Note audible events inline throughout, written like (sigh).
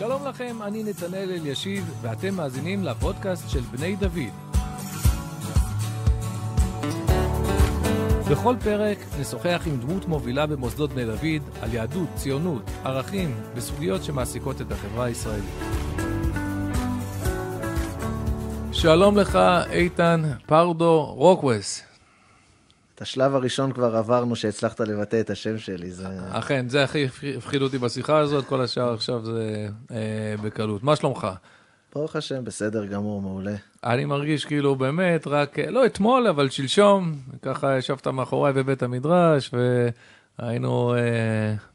שלום לכם, אני נתנאל אלישיב, ואתם מאזינים לפודקאסט של בני דוד. בכל פרק נשוחח עם דמות מובילה במוסדות בני דוד על יהדות, ציונות, ערכים וסוגיות שמעסיקות את החברה הישראלית. שלום לך, איתן פרדו רוקווס. השלב הראשון כבר עברנו שהצלחת לבטא את השם שלי, זה... אכן, זה הכי הפחיד אותי בשיחה הזאת, כל השאר עכשיו זה אה, בקלות. מה שלומך? ברוך השם, בסדר גמור, מעולה. אני מרגיש כאילו באמת רק, אה, לא אתמול, אבל שלשום, ככה ישבת מאחוריי בבית המדרש, והיינו אה,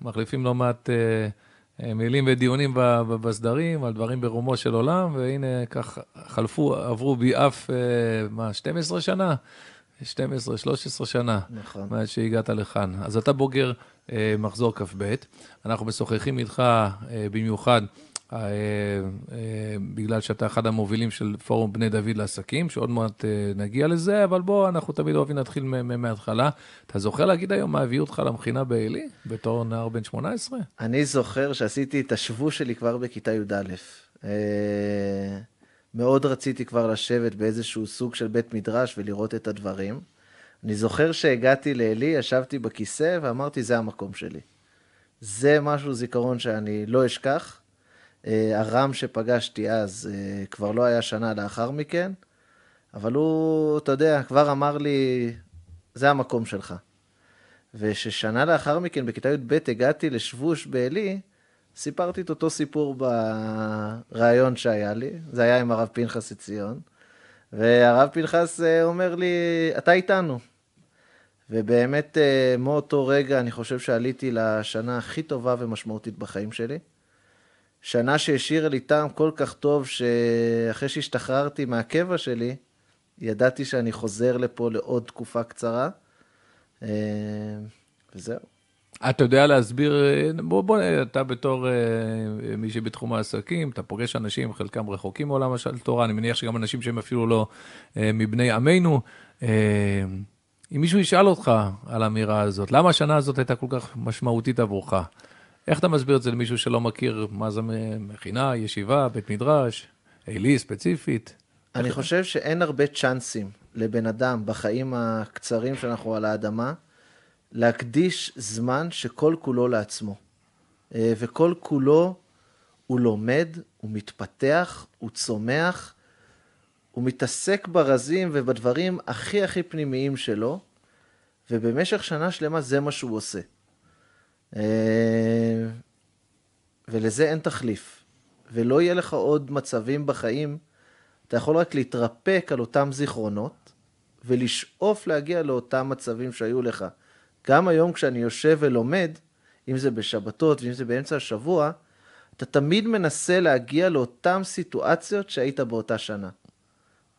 מחליפים לא מעט אה, אה, מילים ודיונים ב, ב, בסדרים, על דברים ברומו של עולם, והנה כך חלפו, עברו בי אף, אה, מה, 12 שנה? 12, 13 שנה, נכון, מאז שהגעת לכאן. אז אתה בוגר אה, מחזור כ"ב, אנחנו משוחחים איתך אה, במיוחד. אה, אה, בגלל שאתה אחד המובילים של פורום בני דוד לעסקים, שעוד מעט אה, נגיע לזה, אבל בוא, אנחנו תמיד אוהבים להתחיל מההתחלה. אתה זוכר להגיד היום מה הביא אותך למכינה בעלי, בתור נער בן 18? אני זוכר שעשיתי את השבו שלי כבר בכיתה י"א. אה... מאוד רציתי כבר לשבת באיזשהו סוג של בית מדרש ולראות את הדברים. אני זוכר שהגעתי לעלי, ישבתי בכיסא ואמרתי, זה המקום שלי. זה משהו, זיכרון שאני לא אשכח. הרם אה, שפגשתי אז אה, כבר לא היה שנה לאחר מכן, אבל הוא, אתה יודע, כבר אמר לי, זה המקום שלך. וששנה לאחר מכן, בכיתה י"ב, הגעתי לשבוש בעלי, סיפרתי את אותו סיפור בריאיון שהיה לי, זה היה עם הרב פנחס עציון, והרב פנחס אה, אומר לי, אתה איתנו. ובאמת, אה, מאותו רגע אני חושב שעליתי לשנה הכי טובה ומשמעותית בחיים שלי. שנה שהשאירה לי טעם כל כך טוב, שאחרי שהשתחררתי מהקבע שלי, ידעתי שאני חוזר לפה לעוד תקופה קצרה. אה, וזהו. אתה יודע להסביר, אה, בוא, בוא, אתה בתור אה, אה, מי שבתחום העסקים, אתה פוגש אנשים, חלקם רחוקים מעולם של תורה, אני מניח שגם אנשים שהם אפילו לא מבני עמנו. אם מישהו ישאל אותך על האמירה הזאת, למה השנה הזאת הייתה כל כך משמעותית עבורך? איך אתה מסביר את זה למישהו שלא מכיר מה זה מכינה, ישיבה, בית מדרש, עילי ספציפית? אני חושב שאין הרבה צ'אנסים לבן אדם בחיים הקצרים שאנחנו על האדמה, להקדיש זמן שכל כולו לעצמו. אה, וכל כולו הוא לומד, הוא מתפתח, הוא צומח, הוא מתעסק ברזים ובדברים הכי הכי פנימיים שלו, ובמשך שנה שלמה זה מה שהוא עושה. אה, ולזה אין תחליף. ולא יהיה לך עוד מצבים בחיים, אתה יכול רק להתרפק על אותם זיכרונות, ולשאוף להגיע לאותם מצבים שהיו לך. גם היום כשאני יושב ולומד, אם זה בשבתות ואם זה באמצע השבוע, אתה תמיד מנסה להגיע לאותן סיטואציות שהיית באותה שנה.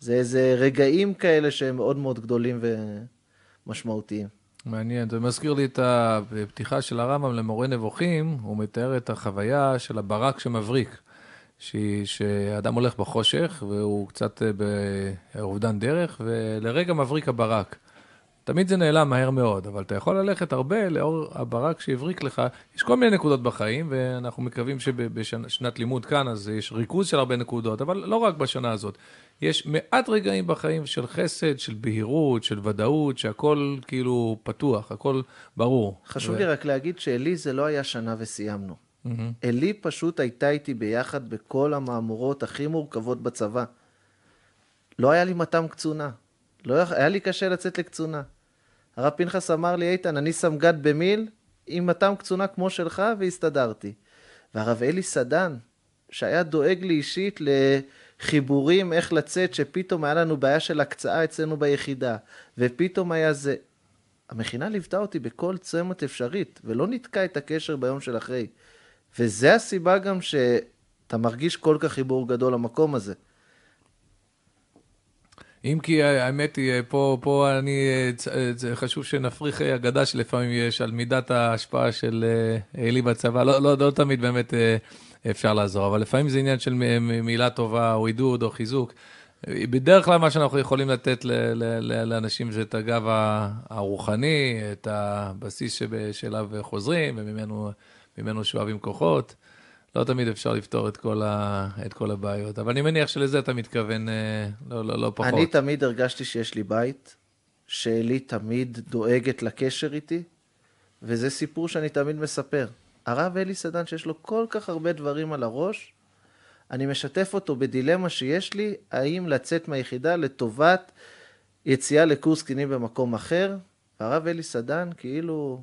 זה איזה רגעים כאלה שהם מאוד מאוד גדולים ומשמעותיים. מעניין, זה מזכיר לי את הפתיחה של הרמב"ם למורה נבוכים, הוא מתאר את החוויה של הברק שמבריק. ש... שאדם הולך בחושך והוא קצת אה, באובדן דרך, ולרגע מבריק הברק. תמיד זה נעלם מהר מאוד, אבל אתה יכול ללכת הרבה לאור הברק שהבריק לך. יש כל מיני נקודות בחיים, ואנחנו מקווים שבשנת לימוד כאן, אז יש ריכוז של הרבה נקודות, אבל לא רק בשנה הזאת. יש מעט רגעים בחיים של חסד, של בהירות, של ודאות, שהכל כאילו פתוח, הכל ברור. חשוב ו... לי רק להגיד שאלי זה לא היה שנה וסיימנו. Mm-hmm. אלי פשוט הייתה איתי ביחד בכל המהמורות הכי מורכבות בצבא. לא היה לי מתם קצונה. לא היה... היה לי קשה לצאת לקצונה. הרב פנחס אמר לי, איתן, אני סמג"ד במיל עם מתם קצונה כמו שלך, והסתדרתי. והרב אלי סדן, שהיה דואג לי אישית לחיבורים, איך לצאת, שפתאום היה לנו בעיה של הקצאה אצלנו ביחידה, ופתאום היה זה. המכינה ליוותה אותי בכל צומת אפשרית, ולא ניתקה את הקשר ביום של אחרי. וזה הסיבה גם שאתה מרגיש כל כך חיבור גדול למקום הזה. אם כי האמת היא, אה, פה, פה אני, אה, אה, זה חשוב שנפריך אגדה שלפעמים יש על מידת ההשפעה של אלי בצבא, לא, לא, לא תמיד באמת אפשר לעזור, אבל לפעמים זה עניין של מילה טובה, או עידוד, או חיזוק. בדרך כלל מה שאנחנו יכולים לתת ל- ל- ל- לאנשים זה את הגב הרוחני, את הבסיס שב- שאליו חוזרים וממנו שואבים כוחות. לא תמיד אפשר לפתור את כל, ה... את כל הבעיות, אבל אני מניח שלזה אתה מתכוון אה, לא, לא, לא פחות. אני תמיד הרגשתי שיש לי בית, שאלי תמיד דואגת לקשר איתי, וזה סיפור שאני תמיד מספר. הרב אלי סדן, שיש לו כל כך הרבה דברים על הראש, אני משתף אותו בדילמה שיש לי, האם לצאת מהיחידה לטובת יציאה לקורס קצינים במקום אחר, והרב אלי סדן כאילו...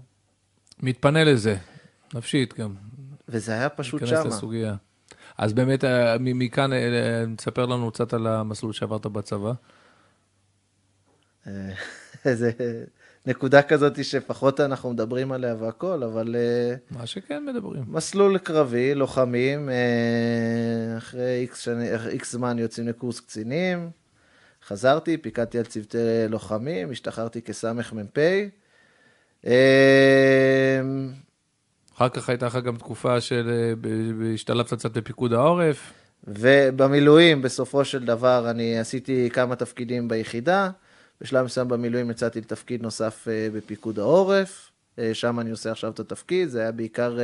מתפנה לזה, נפשית גם. וזה היה פשוט שמה. ניכנס לסוגיה. אז באמת, אה, מכאן, תספר אה, אה, לנו קצת על המסלול שעברת בצבא. איזה (laughs) נקודה כזאת שפחות אנחנו מדברים עליה והכל, אבל... מה שכן מדברים. מסלול קרבי, לוחמים, אחרי איקס, שני, איקס זמן יוצאים לקורס קצינים, חזרתי, פיקדתי על צוותי לוחמים, השתחררתי כסמ"פ. אחר כך הייתה לך גם תקופה של אה, השתלבת קצת בפיקוד העורף. ובמילואים, בסופו של דבר, אני עשיתי כמה תפקידים ביחידה. בשלב מסוים במילואים יצאתי לתפקיד נוסף אה, בפיקוד העורף. אה, שם אני עושה עכשיו את התפקיד, זה היה בעיקר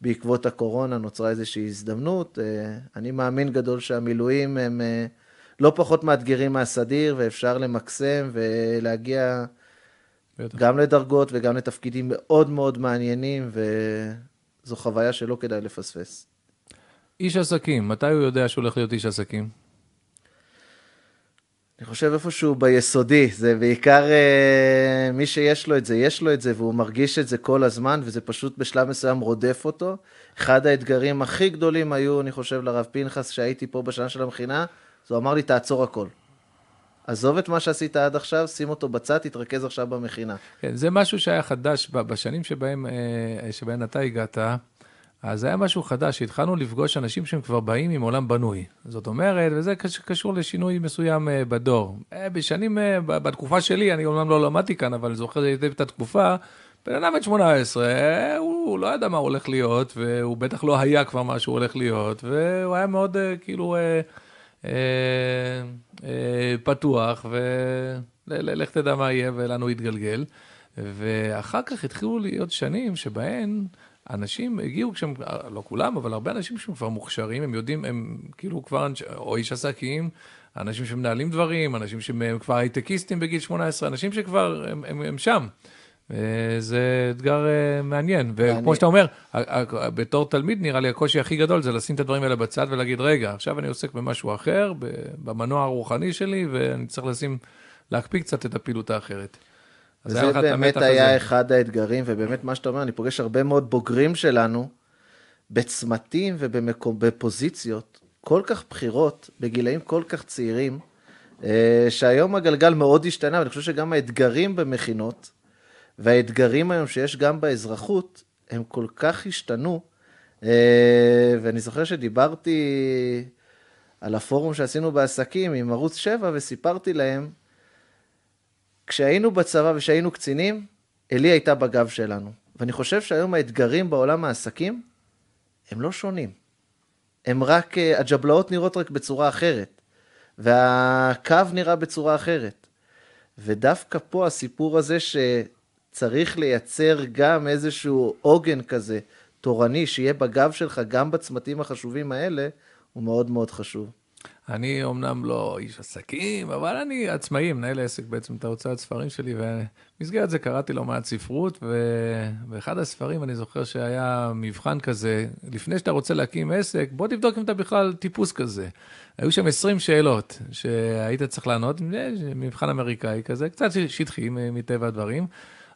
בעקבות הקורונה, נוצרה איזושהי הזדמנות. אני מאמין גדול שהמילואים הם לא פחות מאתגרים מהסדיר, ואפשר למקסם ולהגיע... גם לדרגות וגם לתפקידים מאוד מאוד מעניינים, וזו חוויה שלא כדאי לפספס. איש עסקים, מתי הוא יודע שהוא הולך להיות איש עסקים? אני חושב איפשהו ביסודי, זה בעיקר אה, מי שיש לו את זה, יש לו את זה, והוא מרגיש את זה כל הזמן, וזה פשוט בשלב מסוים רודף אותו. אחד האתגרים הכי גדולים היו, אני חושב, לרב פנחס, שהייתי פה בשנה של המכינה, אז הוא אמר לי, תעצור הכל. עזוב את מה שעשית עד עכשיו, שים אותו בצד, תתרכז עכשיו במכינה. כן, זה משהו שהיה חדש בשנים שבהם, אה, אה, שבהן אתה הגעת. אז היה משהו חדש, התחלנו לפגוש אנשים שהם כבר באים עם עולם בנוי. זאת אומרת, וזה קשור לשינוי מסוים אה, בדור. בשנים, בתקופה שלי, אני אומנם לא למדתי כאן, אבל זוכר היטב את התקופה, בן אדם בן 18, הוא לא ידע מה הוא הולך להיות, והוא בטח לא היה כבר מה שהוא הולך להיות, והוא היה מאוד, כאילו... אה, אה, פתוח, ולך תדע מה יהיה ולאן יתגלגל. ואחר כך התחילו להיות שנים שבהן אנשים הגיעו כשהם, לא כולם, אבל הרבה אנשים שהם כבר מוכשרים, הם יודעים, הם כאילו כבר, אנש, או איש עסקים, אנשים שמנהלים דברים, אנשים שהם כבר הייטקיסטים בגיל 18, אנשים שכבר, הם, הם, הם שם. זה אתגר אה, מעניין, וכמו שאתה אומר, בתור תלמיד נראה לי הקושי הכי גדול זה לשים את הדברים האלה בצד ולהגיד, רגע, עכשיו אני עוסק במשהו אחר, במנוע הרוחני שלי, ואני צריך לשים, להקפיא קצת את הפעילות האחרת. זה באמת היה הזה. אחד האתגרים, ובאמת מה שאתה אומר, אני פוגש הרבה מאוד בוגרים שלנו בצמתים ובפוזיציות כל כך בכירות, בגילאים כל כך צעירים, אה, שהיום הגלגל מאוד השתנה, ואני חושב שגם האתגרים במכינות, והאתגרים היום שיש גם באזרחות, הם כל כך השתנו, אה, ואני זוכר שדיברתי על הפורום שעשינו בעסקים עם ערוץ 7, וסיפרתי להם, כשהיינו בצבא וכשהיינו קצינים, אלי הייתה בגב שלנו. ואני חושב שהיום האתגרים בעולם העסקים, הם לא שונים. הם רק, אה, הג'בלאות נראות רק בצורה אחרת, והקו נראה בצורה אחרת. ודווקא פה הסיפור הזה ש... צריך לייצר גם איזשהו עוגן כזה תורני שיהיה בגב שלך גם בצמתים החשובים האלה, הוא מאוד מאוד חשוב. אני אומנם לא איש עסקים, אבל אני עצמאי, מנהל עסק בעצם את ההוצאת ספרים שלי, ובמסגרת זה קראתי לא מעט ספרות, ובאחד הספרים אני זוכר שהיה מבחן כזה, לפני שאתה רוצה להקים עסק, בוא תבדוק אם אתה בכלל טיפוס כזה. היו שם 20 שאלות שהיית צריך לענות, מבחן אמריקאי כזה, קצת שטחי מטבע הדברים.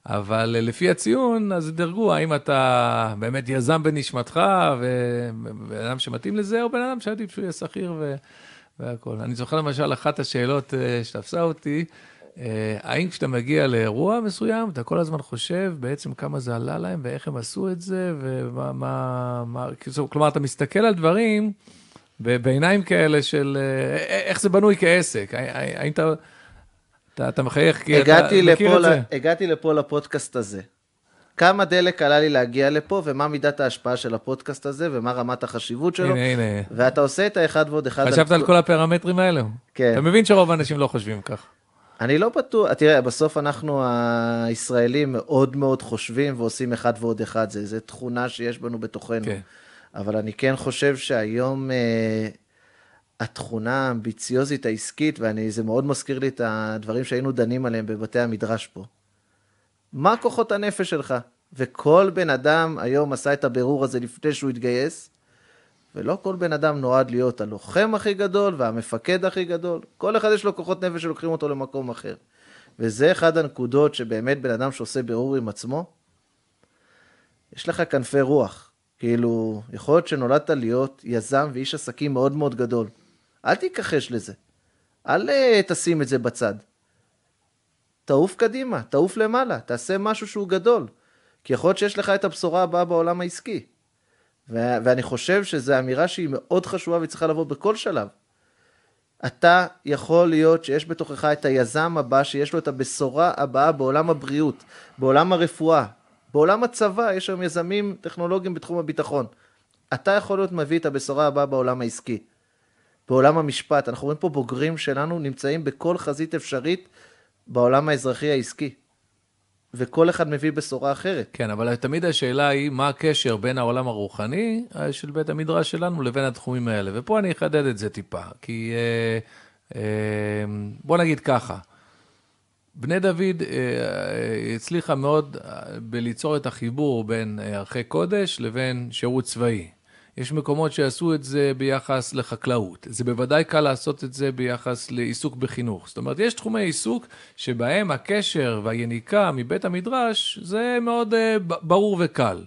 אבל אה, לפי הציון, אז דרגו האם אתה באמת יזם בנשמתך, ובן אדם שמתאים לזה, או בן אדם שעדיף שהוא יהיה שכיר ו... והכול. אני זוכר למשל, אחת השאלות אה, שתפסה אותי, אה, האם כשאתה מגיע לאירוע מסוים, אתה כל הזמן חושב בעצם כמה זה עלה להם, ואיך הם עשו את זה, ומה... מה, מה, כלומר, אתה מסתכל על דברים בעיניים כאלה של איך זה בנוי כעסק. האם אתה... אתה, אתה מחייך, כי אתה מכיר את זה. הגעתי לפה לפודקאסט הזה. כמה דלק עלה לי להגיע לפה, ומה מידת ההשפעה של הפודקאסט הזה, ומה רמת החשיבות שלו. הנה, הנה. ואתה עושה את האחד ועוד אחד. חשבת על, על כל הפרמטרים האלה? כן. אתה מבין שרוב האנשים לא חושבים כך. אני לא בטוח, תראה, בסוף אנחנו הישראלים מאוד מאוד חושבים ועושים אחד ועוד אחד, זו תכונה שיש בנו בתוכנו. כן. אבל אני כן חושב שהיום... אה, התכונה האמביציוזית העסקית, וזה מאוד מזכיר לי את הדברים שהיינו דנים עליהם בבתי המדרש פה. מה כוחות הנפש שלך? וכל בן אדם היום עשה את הבירור הזה לפני שהוא התגייס, ולא כל בן אדם נועד להיות הלוחם הכי גדול והמפקד הכי גדול. כל אחד יש לו כוחות נפש שלוקחים אותו למקום אחר. וזה אחד הנקודות שבאמת בן אדם שעושה בירור עם עצמו, יש לך כנפי רוח. כאילו, יכול להיות שנולדת להיות יזם ואיש עסקים מאוד מאוד גדול. אל תיכחש לזה. אל אה, תשים את זה בצד. תעוף קדימה, תעוף למעלה, תעשה משהו שהוא גדול. כי יכול להיות שיש לך את הבשורה הבאה בעולם העסקי. ו- ואני חושב שזו אמירה שהיא מאוד חשובה והיא צריכה לבוא בכל שלב. אתה יכול להיות שיש בתוכך את היזם הבא שיש לו את הבשורה הבאה בעולם הבריאות, בעולם הרפואה, בעולם הצבא, יש היום יזמים טכנולוגיים בתחום הביטחון. אתה יכול להיות מביא את הבשורה הבאה בעולם העסקי. בעולם המשפט. אנחנו רואים פה בוגרים שלנו נמצאים בכל חזית אפשרית בעולם האזרחי העסקי. וכל אחד מביא בשורה אחרת. כן, אבל תמיד השאלה היא, מה הקשר בין העולם הרוחני אה, של בית המדרש שלנו לבין התחומים האלה? ופה אני אחדד את זה טיפה, כי אה, אה, בוא נגיד ככה, בני דוד אה, אה, הצליחה מאוד אה, בליצור את החיבור בין אה, ערכי קודש לבין שירות צבאי. יש מקומות שעשו את זה ביחס לחקלאות. זה בוודאי קל לעשות את זה ביחס לעיסוק בחינוך. זאת אומרת, יש תחומי עיסוק שבהם הקשר והיניקה מבית המדרש זה מאוד uh, ברור וקל.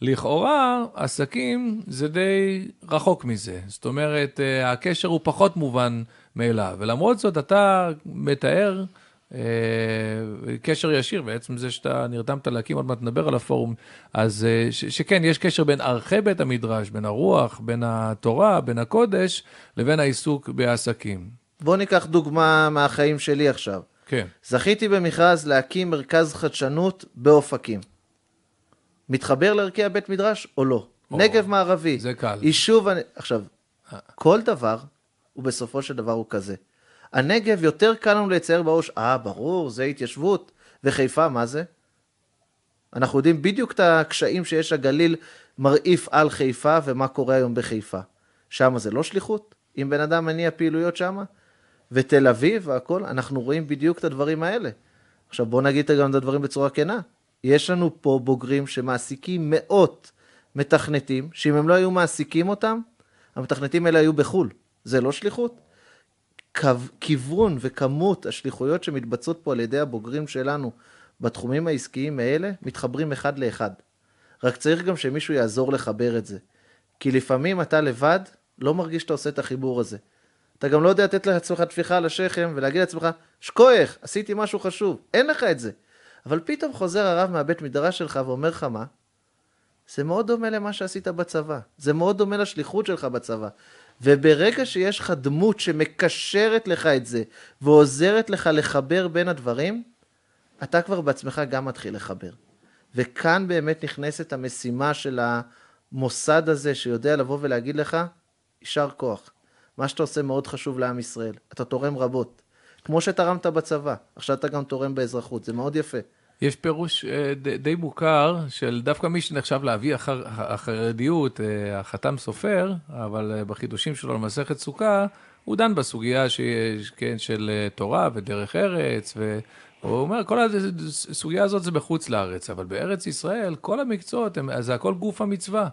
לכאורה, עסקים זה די רחוק מזה. זאת אומרת, uh, הקשר הוא פחות מובן מאליו. ולמרות זאת, אתה מתאר... אה, קשר ישיר בעצם זה שאתה נרתמת להקים, עוד מעט נדבר על הפורום, אז אה, שכן, יש קשר בין ערכי בית המדרש, בין הרוח, בין התורה, בין הקודש, לבין העיסוק בעסקים. בוא ניקח דוגמה מהחיים שלי עכשיו. כן. זכיתי במכרז להקים מרכז חדשנות באופקים. מתחבר לערכי הבית מדרש או לא? או, נגב מערבי. זה קל. יישוב... עכשיו, אה. כל דבר, הוא בסופו של דבר הוא כזה. הנגב יותר קל לנו לצייר בראש, אה, ברור, זה התיישבות, וחיפה, מה זה? אנחנו יודעים בדיוק את הקשיים שיש הגליל מרעיף על חיפה ומה קורה היום בחיפה. שם זה לא שליחות? אם בן אדם מניע פעילויות שם? ותל אביב והכל, אנחנו רואים בדיוק את הדברים האלה. עכשיו בואו נגיד גם את הדברים בצורה כנה. יש לנו פה בוגרים שמעסיקים מאות מתכנתים, שאם הם לא היו מעסיקים אותם, המתכנתים האלה היו בחו"ל. זה לא שליחות? כיוון וכמות השליחויות שמתבצעות פה על ידי הבוגרים שלנו בתחומים העסקיים האלה, מתחברים אחד לאחד. רק צריך גם שמישהו יעזור לחבר את זה. כי לפעמים אתה לבד לא מרגיש שאתה עושה את החיבור הזה. אתה גם לא יודע לתת לעצמך טפיחה על השכם ולהגיד לעצמך, שכוח, עשיתי משהו חשוב, אין לך את זה. אבל פתאום חוזר הרב מהבית מדרש שלך ואומר לך מה? זה מאוד דומה למה שעשית בצבא, זה מאוד דומה לשליחות שלך בצבא. וברגע שיש לך דמות שמקשרת לך את זה, ועוזרת לך לחבר בין הדברים, אתה כבר בעצמך גם מתחיל לחבר. וכאן באמת נכנסת המשימה של המוסד הזה, שיודע לבוא ולהגיד לך, יישר כוח. מה שאתה עושה מאוד חשוב לעם ישראל. אתה תורם רבות. כמו שתרמת בצבא, עכשיו אתה גם תורם באזרחות, זה מאוד יפה. יש פירוש אה, די מוכר של דווקא מי שנחשב לאבי החרדיות, אה, החתם סופר, אבל אה, בחידושים שלו למסכת סוכה, הוא דן בסוגיה שיש, כן, של תורה ודרך ארץ, והוא אומר, כל הסוגיה הזאת זה בחוץ לארץ, אבל בארץ ישראל כל המקצועות, הם, זה הכל גוף המצווה.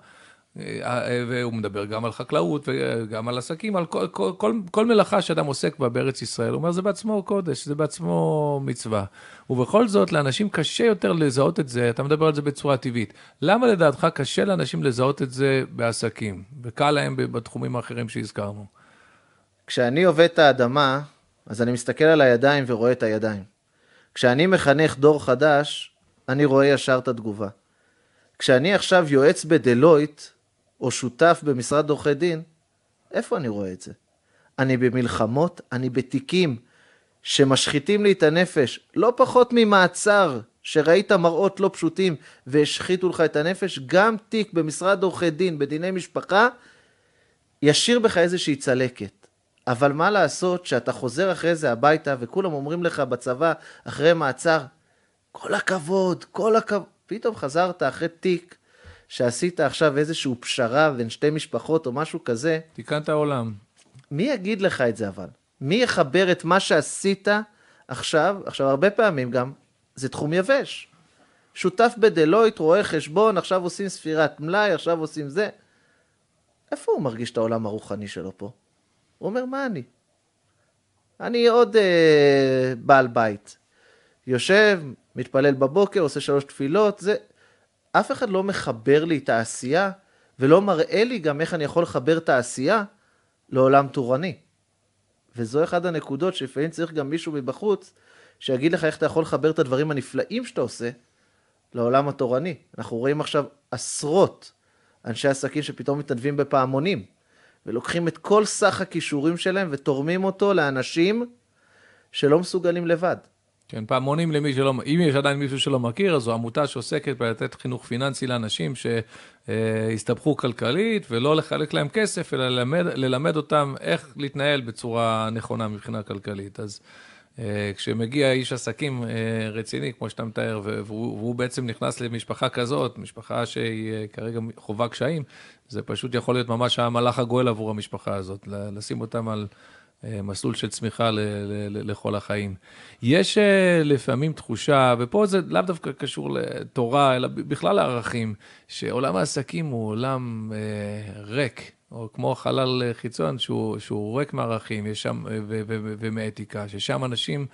אה, אה, והוא מדבר גם על חקלאות וגם על עסקים, על כל, כל, כל, כל מלאכה שאדם עוסק בה בארץ ישראל. הוא אומר, זה בעצמו קודש, זה בעצמו מצווה. ובכל זאת, לאנשים קשה יותר לזהות את זה, אתה מדבר על זה בצורה טבעית. למה לדעתך קשה לאנשים לזהות את זה בעסקים, וקל להם בתחומים האחרים שהזכרנו? כשאני עובד את האדמה, אז אני מסתכל על הידיים ורואה את הידיים. כשאני מחנך דור חדש, אני רואה ישר את התגובה. כשאני עכשיו יועץ בדלויט, או שותף במשרד עורכי דין, איפה אני רואה את זה? אני במלחמות, אני בתיקים שמשחיתים לי את הנפש, לא פחות ממעצר, שראית מראות לא פשוטים והשחיתו לך את הנפש, גם תיק במשרד עורכי דין, בדיני משפחה, ישאיר בך איזושהי צלקת. אבל מה לעשות שאתה חוזר אחרי זה הביתה וכולם אומרים לך בצבא אחרי מעצר, כל הכבוד, כל הכבוד, פתאום חזרת אחרי תיק שעשית עכשיו איזושהי פשרה בין שתי משפחות או משהו כזה. תיקנת עולם. מי יגיד לך את זה אבל? מי יחבר את מה שעשית עכשיו, עכשיו הרבה פעמים גם, זה תחום יבש. שותף בדלויט, רואה חשבון, עכשיו עושים ספירת מלאי, עכשיו עושים זה. איפה הוא מרגיש את העולם הרוחני שלו פה? הוא אומר, מה אני? אני עוד אה, בעל בית. יושב, מתפלל בבוקר, עושה שלוש תפילות, זה, אף אחד לא מחבר לי את העשייה, ולא מראה לי גם איך אני יכול לחבר את העשייה לעולם תורני. וזו אחת הנקודות שלפעמים צריך גם מישהו מבחוץ, שיגיד לך איך אתה יכול לחבר את הדברים הנפלאים שאתה עושה לעולם התורני. אנחנו רואים עכשיו עשרות אנשי עסקים שפתאום מתנדבים בפעמונים, ולוקחים את כל סך הכישורים שלהם ותורמים אותו לאנשים שלא מסוגלים לבד. כן, פעמונים למי שלא, אם יש עדיין מישהו שלא מכיר, אז זו עמותה שעוסקת בלתת חינוך פיננסי לאנשים שהסתבכו כלכלית, ולא לחלק להם כסף, אלא ללמד, ללמד אותם איך להתנהל בצורה נכונה מבחינה כלכלית. אז אה, כשמגיע איש עסקים אה, רציני, כמו שאתה מתאר, והוא, והוא בעצם נכנס למשפחה כזאת, משפחה שהיא אה, כרגע חווה קשיים, זה פשוט יכול להיות ממש המלאך הגואל עבור המשפחה הזאת, לשים אותם על... מסלול של צמיחה ל- ל- ל- לכל החיים. יש אה, לפעמים תחושה, ופה זה לאו דווקא קשור לתורה, אלא בכלל לערכים, שעולם העסקים הוא עולם אה, ריק, או כמו חלל אה, חיצון שהוא, שהוא ריק מערכים יש שם, אה, ו- ו- ו- ומאתיקה, ששם אנשים,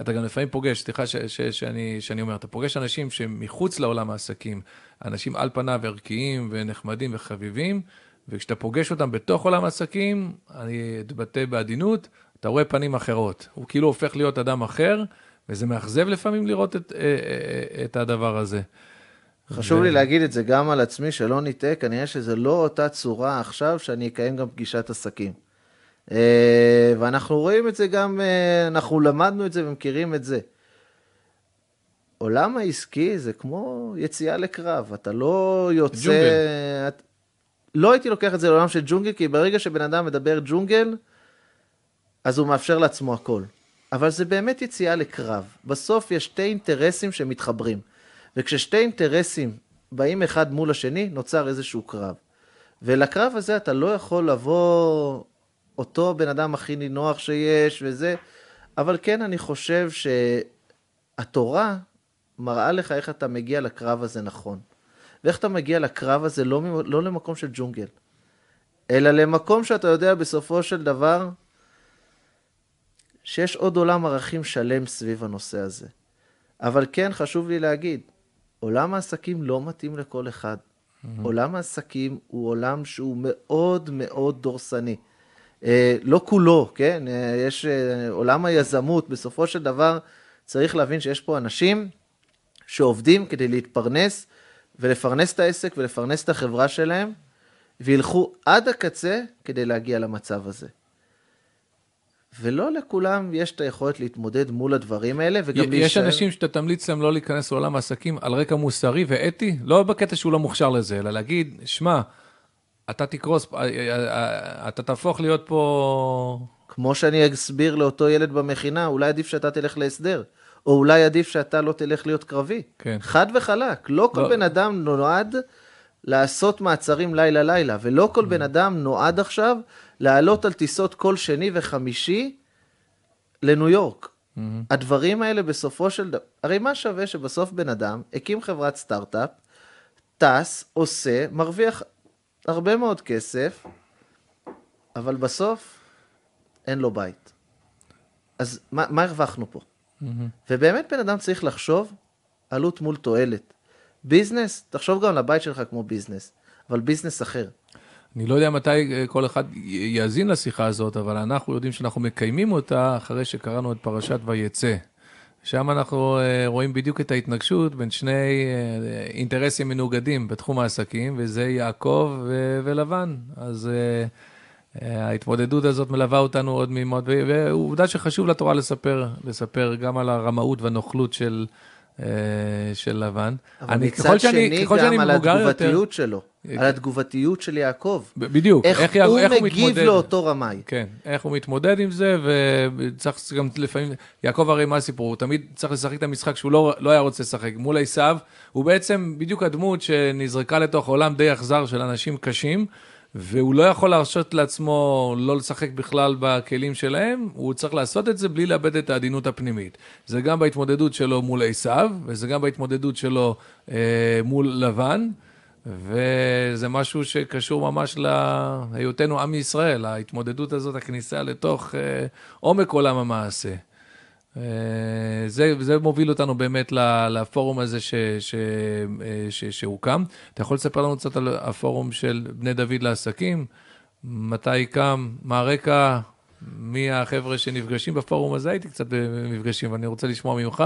אתה גם לפעמים פוגש, סליחה ש- ש- שאני, שאני אומר, אתה פוגש אנשים שמחוץ לעולם העסקים, אנשים על פניו ערכיים ונחמדים וחביבים, וכשאתה פוגש אותם בתוך עולם העסקים, אני אתבטא בעדינות, אתה רואה פנים אחרות. הוא כאילו הופך להיות אדם אחר, וזה מאכזב לפעמים לראות את, אה, אה, אה, את הדבר הזה. חשוב ו... לי להגיד את זה גם על עצמי, שלא נטעה, כנראה שזה לא אותה צורה עכשיו שאני אקיים גם פגישת עסקים. ואנחנו רואים את זה גם, אנחנו למדנו את זה ומכירים את זה. עולם העסקי זה כמו יציאה לקרב, אתה לא יוצא... ג'ונגל. את, לא הייתי לוקח את זה לעולם של ג'ונגל, כי ברגע שבן אדם מדבר ג'ונגל, אז הוא מאפשר לעצמו הכל. אבל זה באמת יציאה לקרב. בסוף יש שתי אינטרסים שמתחברים. וכששתי אינטרסים באים אחד מול השני, נוצר איזשהו קרב. ולקרב הזה אתה לא יכול לבוא אותו בן אדם הכי נינוח שיש וזה, אבל כן, אני חושב שהתורה מראה לך איך אתה מגיע לקרב הזה נכון. ואיך אתה מגיע לקרב הזה לא, לא למקום של ג'ונגל, אלא למקום שאתה יודע בסופו של דבר שיש עוד עולם ערכים שלם סביב הנושא הזה. אבל כן, חשוב לי להגיד, עולם העסקים לא מתאים לכל אחד. Mm-hmm. עולם העסקים הוא עולם שהוא מאוד מאוד דורסני. אה, לא כולו, כן? אה, יש אה, עולם היזמות, בסופו של דבר צריך להבין שיש פה אנשים שעובדים כדי להתפרנס ולפרנס את העסק ולפרנס את החברה שלהם, וילכו עד הקצה כדי להגיע למצב הזה. ולא לכולם יש את היכולת להתמודד מול הדברים האלה, וגם להישאר... יש אנשים שאתה תמליץ להם לא להיכנס לעולם העסקים על רקע מוסרי ואתי, לא בקטע שהוא לא מוכשר לזה, אלא להגיד, שמע, אתה תקרוס, אה, אה, אה, אתה תהפוך להיות פה... כמו שאני אסביר לאותו ילד במכינה, אולי עדיף שאתה תלך להסדר. או אולי עדיף שאתה לא תלך להיות קרבי. כן. חד וחלק, לא כל לא... בן אדם נועד לעשות מעצרים לילה-לילה, ולא כל mm. בן אדם נועד עכשיו לעלות על טיסות כל שני וחמישי לניו יורק. Mm-hmm. הדברים האלה בסופו של דבר, הרי מה שווה שבסוף בן אדם הקים חברת סטארט-אפ, טס, עושה, מרוויח הרבה מאוד כסף, אבל בסוף אין לו בית. אז מה, מה הרווחנו פה? Mm-hmm. ובאמת בן אדם צריך לחשוב עלות מול תועלת. ביזנס, תחשוב גם לבית שלך כמו ביזנס, אבל ביזנס אחר. אני לא יודע מתי אה, כל אחד יאזין לשיחה הזאת, אבל אנחנו יודעים שאנחנו מקיימים אותה אחרי שקראנו את פרשת ויצא. שם אנחנו אה, רואים בדיוק את ההתנגשות בין שני אה, אינטרסים מנוגדים בתחום העסקים, וזה יעקב ולבן. אז ההתמודדות הזאת מלווה אותנו עוד מימות, ועובדה שחשוב לתורה לספר, לספר גם על הרמאות והנוכלות של, אה, של לבן. אבל אני, מצד שני, שאני, גם על התגובתיות יותר... שלו, אה, על התגובתיות של יעקב. בדיוק. איך, איך הוא איך הוא מתמודד. איך הוא מגיב לאותו רמאי. כן, איך הוא מתמודד עם זה, וצריך גם לפעמים... יעקב הרי, מה הסיפור? הוא תמיד צריך לשחק את המשחק שהוא לא, לא היה רוצה לשחק. מול עשיו, הוא בעצם בדיוק הדמות שנזרקה לתוך עולם די אכזר של אנשים קשים. והוא לא יכול להרשות לעצמו לא לשחק בכלל בכלים שלהם, הוא צריך לעשות את זה בלי לאבד את העדינות הפנימית. זה גם בהתמודדות שלו מול עשיו, וזה גם בהתמודדות שלו אה, מול לבן, וזה משהו שקשור ממש להיותנו עם ישראל, ההתמודדות הזאת, הכניסה לתוך אה, עומק עולם המעשה. אה, זה, זה מוביל אותנו באמת לפורום הזה ש, ש, אה, ש, שהוקם. אתה יכול לספר לנו קצת על הפורום של בני דוד לעסקים? מתי קם? מה הרקע? מי החבר'ה שנפגשים בפורום הזה? הייתי קצת במפגשים, ואני רוצה לשמוע ממך.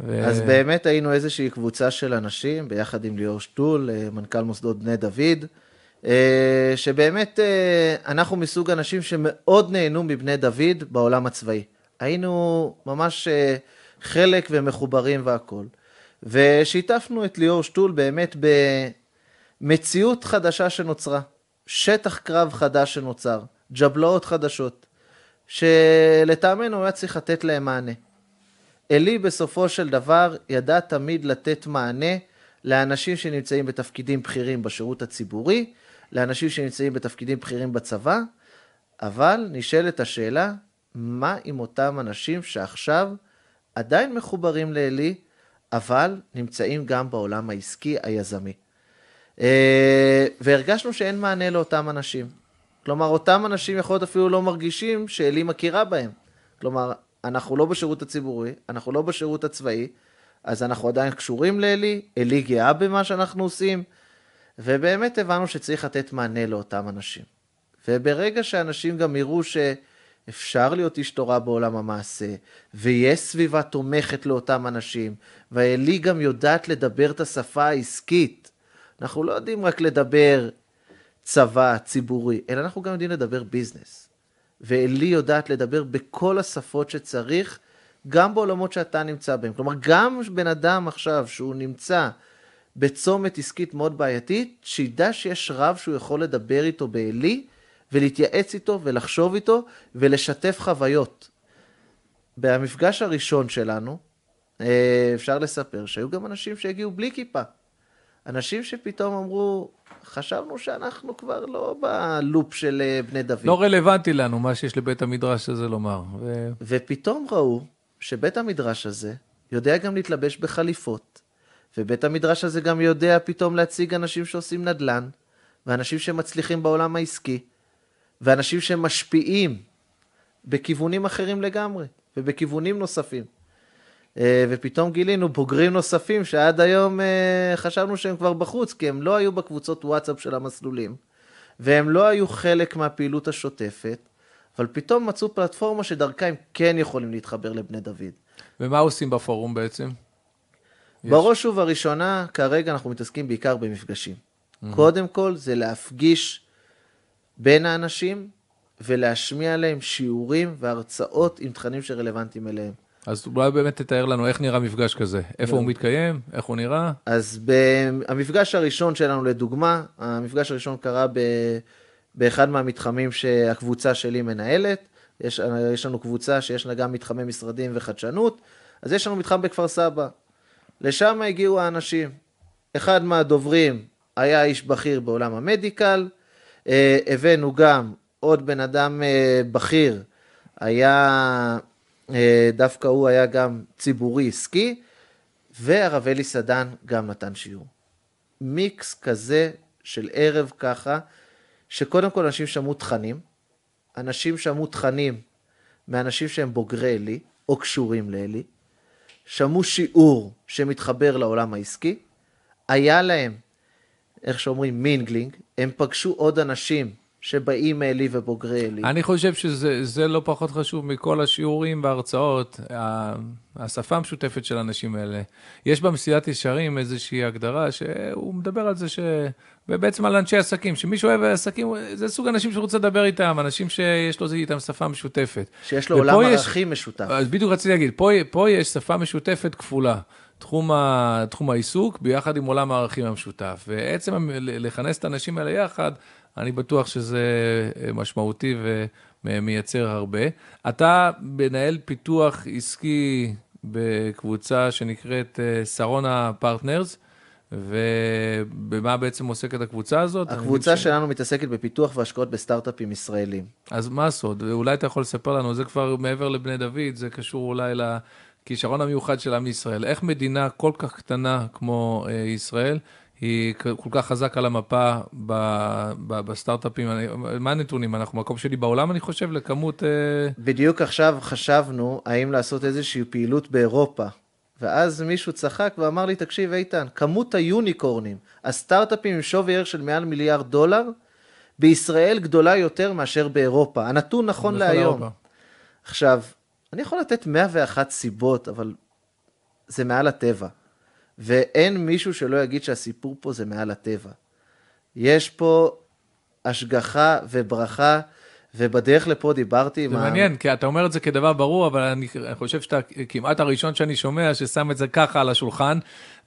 ו... אז באמת היינו איזושהי קבוצה של אנשים, ביחד עם ליאור שטול, אה, מנכ"ל מוסדות בני דוד, שבאמת אנחנו מסוג אנשים שמאוד נהנו מבני דוד בעולם הצבאי. היינו ממש אה, חלק ומחוברים והכול. ושיתפנו את ליאור שטול באמת במציאות חדשה שנוצרה, שטח קרב חדש שנוצר, ג'בלאות חדשות, שלטעמנו היה צריך לתת להם מענה. אלי בסופו של דבר ידע תמיד לתת מענה לאנשים שנמצאים בתפקידים בכירים בשירות הציבורי, לאנשים שנמצאים בתפקידים בכירים בצבא, אבל נשאלת השאלה, מה עם אותם אנשים שעכשיו עדיין מחוברים לעלי, אבל נמצאים גם בעולם העסקי היזמי. אה, והרגשנו שאין מענה לאותם אנשים. כלומר, אותם אנשים יכול להיות אפילו לא מרגישים שאלי מכירה בהם. כלומר, אנחנו לא בשירות הציבורי, אנחנו לא בשירות הצבאי, אז אנחנו עדיין קשורים לאלי, אלי גאה במה שאנחנו עושים, ובאמת הבנו שצריך לתת מענה לאותם אנשים. וברגע שאנשים גם יראו ש... אפשר להיות איש תורה בעולם המעשה, ויש סביבה תומכת לאותם אנשים, והאלי גם יודעת לדבר את השפה העסקית. אנחנו לא יודעים רק לדבר צבא, ציבורי, אלא אנחנו גם יודעים לדבר ביזנס. ואלי יודעת לדבר בכל השפות שצריך, גם בעולמות שאתה נמצא בהם. כלומר, גם בן אדם עכשיו שהוא נמצא בצומת עסקית מאוד בעייתית, שידע שיש רב שהוא יכול לדבר איתו באלי, ולהתייעץ איתו ולחשוב איתו ולשתף חוויות. במפגש הראשון שלנו, אה, אפשר לספר שהיו גם אנשים שהגיעו בלי כיפה. אנשים שפתאום אמרו, חשבנו שאנחנו כבר לא בלופ של אה, בני דוד. לא רלוונטי לנו מה שיש לבית המדרש הזה לומר. ו... ופתאום ראו שבית המדרש הזה יודע גם להתלבש בחליפות, ובית המדרש הזה גם יודע פתאום להציג אנשים שעושים נדל"ן, ואנשים שמצליחים בעולם העסקי, ואנשים שמשפיעים בכיוונים אחרים לגמרי, ובכיוונים נוספים. אה, ופתאום גילינו בוגרים נוספים שעד היום אה, חשבנו שהם כבר בחוץ, כי הם לא היו בקבוצות וואטסאפ של המסלולים, והם לא היו חלק מהפעילות השוטפת, אבל פתאום מצאו פלטפורמה שדרכה הם כן יכולים להתחבר לבני דוד. ומה עושים בפורום בעצם? בראש ובראשונה, כרגע אנחנו מתעסקים בעיקר במפגשים. Mm-hmm. קודם כל, זה להפגיש בין האנשים ולהשמיע עליהם שיעורים והרצאות עם תכנים שרלוונטיים אליהם. אז אולי באמת תתאר לנו איך נראה מפגש כזה, איפה הוא לא. מתקיים, איך הוא נראה. אז המפגש הראשון שלנו, לדוגמה, המפגש הראשון קרה ב... באחד מהמתחמים שהקבוצה שלי מנהלת. יש, יש לנו קבוצה שיש לה גם מתחמי משרדים וחדשנות, אז יש לנו מתחם בכפר סבא. לשם הגיעו האנשים. אחד מהדוברים היה איש בכיר בעולם המדיקל, אה, הבאנו גם עוד בן אדם אה, בכיר, היה, אה, דווקא הוא היה גם ציבורי עסקי, והרב אלי סדן גם נתן שיעור. מיקס כזה של ערב ככה, שקודם כל אנשים שמעו תכנים, אנשים שמעו תכנים מאנשים שהם בוגרי אלי, או קשורים לאלי, שמעו שיעור שמתחבר לעולם העסקי, היה להם איך שאומרים, מינגלינג, הם פגשו עוד אנשים שבאים מאלי ובוגרי אלי. אני חושב שזה לא פחות חשוב מכל השיעורים וההרצאות, השפה המשותפת של האנשים האלה. יש במסיעת ישרים איזושהי הגדרה שהוא מדבר על זה ש... ובעצם על אנשי עסקים, שמי שאוהב עסקים, זה סוג אנשים שהוא רוצה לדבר איתם, אנשים שיש לו איתם שפה משותפת. שיש לו עולם ערכים יש... משותף. אז בדיוק רציתי להגיד, פה, פה יש שפה משותפת כפולה. תחום, ה, תחום העיסוק ביחד עם עולם הערכים המשותף. ועצם לכנס את האנשים האלה יחד, אני בטוח שזה אה, משמעותי ומייצר הרבה. אתה מנהל פיתוח עסקי בקבוצה שנקראת שרונה אה, פרטנרס. ובמה בעצם עוסקת הקבוצה הזאת? הקבוצה שלנו ש... מתעסקת בפיתוח והשקעות בסטארט-אפים ישראלים. אז מה הסוד? אולי אתה יכול לספר לנו, זה כבר מעבר לבני דוד, זה קשור אולי הכישרון המיוחד של עם ישראל. איך מדינה כל כך קטנה כמו אה, ישראל, היא כל כך חזק על המפה בסטארט-אפים. מה הנתונים? אנחנו מקום שני בעולם, אני חושב, לכמות... אה, בדיוק עכשיו חשבנו האם לעשות איזושהי פעילות באירופה. ואז מישהו צחק ואמר לי, תקשיב, איתן, כמות היוניקורנים, הסטארט-אפים עם שווי ערך של מעל מיליארד דולר, בישראל גדולה יותר מאשר באירופה. הנתון נכון, נכון להיום. לאירופה. עכשיו, אני יכול לתת 101 סיבות, אבל זה מעל הטבע. ואין מישהו שלא יגיד שהסיפור פה זה מעל הטבע. יש פה השגחה וברכה, ובדרך לפה דיברתי עם... זה מעניין, ה... כי אתה אומר את זה כדבר ברור, אבל אני חושב שאתה כמעט הראשון שאני שומע ששם את זה ככה על השולחן,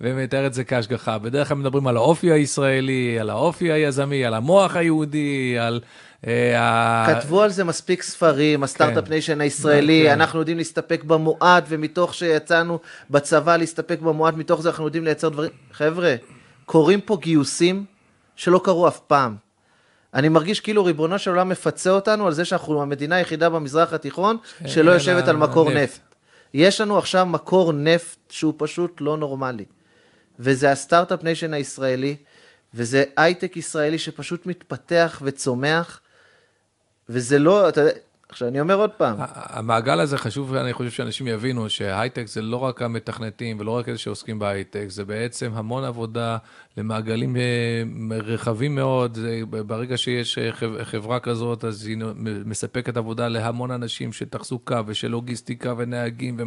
ומתאר את זה כהשגחה. בדרך כלל מדברים על האופי הישראלי, על האופי היזמי, על המוח היהודי, על... אה, כתבו על זה מספיק ספרים, הסטארט-אפ כן. ניישן הישראלי, כן. אנחנו יודעים להסתפק במועט, ומתוך שיצאנו בצבא להסתפק במועט, מתוך זה אנחנו יודעים לייצר דברים. חבר'ה, קורים פה גיוסים שלא קרו אף פעם. אני מרגיש כאילו ריבונו של עולם מפצה אותנו על זה שאנחנו המדינה היחידה במזרח התיכון כן, שלא יושבת על מקור נפט. יש לנו עכשיו מקור נפט שהוא פשוט לא נורמלי. וזה הסטארט-אפ ניישן הישראלי, וזה הייטק ישראלי שפשוט מתפתח וצומח, וזה לא, אתה יודע, עכשיו אני אומר עוד פעם. המעגל הזה חשוב, אני חושב שאנשים יבינו שהייטק זה לא רק המתכנתים ולא רק אלה שעוסקים בהייטק, זה בעצם המון עבודה למעגלים אה, רחבים מאוד. ברגע שיש אה, חברה כזאת, אז היא מספקת עבודה להמון אנשים של תחזוקה ושל לוגיסטיקה ונהגים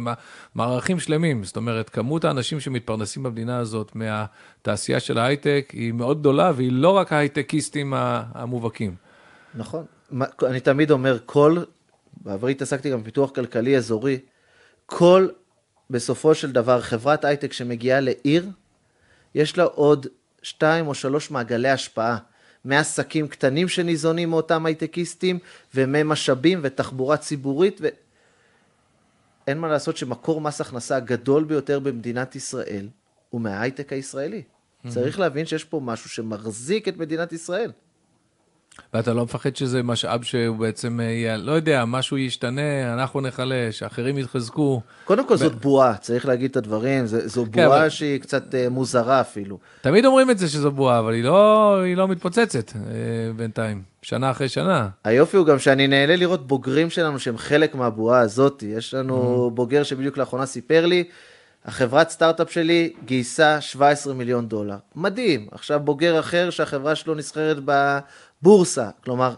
ומערכים שלמים. זאת אומרת, כמות האנשים שמתפרנסים במדינה הזאת מהתעשייה של ההייטק היא מאוד גדולה, והיא לא רק ההייטקיסטים המובהקים. נכון, אני תמיד אומר, כל, בעברי התעסקתי גם בפיתוח כלכלי אזורי, כל, בסופו של דבר, חברת הייטק שמגיעה לעיר, יש לה עוד שתיים או שלוש מעגלי השפעה. מעסקים קטנים שניזונים מאותם הייטקיסטים, וממשאבים ותחבורה ציבורית, ו... אין מה לעשות שמקור מס הכנסה הגדול ביותר במדינת ישראל הוא מההייטק הישראלי. Mm-hmm. צריך להבין שיש פה משהו שמחזיק את מדינת ישראל. ואתה לא מפחד שזה משאב שהוא בעצם אה, לא יודע, משהו ישתנה, אנחנו נחלש, אחרים יתחזקו. קודם כל ו... זאת בועה, צריך להגיד את הדברים, זו, זו כן, בועה אבל... שהיא קצת uh, מוזרה אפילו. תמיד אומרים את זה שזו בועה, אבל היא לא, היא לא מתפוצצת uh, בינתיים, שנה אחרי שנה. היופי הוא גם שאני נהנה לראות בוגרים שלנו שהם חלק מהבועה הזאת. יש לנו mm-hmm. בוגר שבדיוק לאחרונה סיפר לי, החברת סטארט-אפ שלי גייסה 17 מיליון דולר. מדהים. עכשיו בוגר אחר שהחברה שלו נסחרת ב... בה... בורסה. כלומר,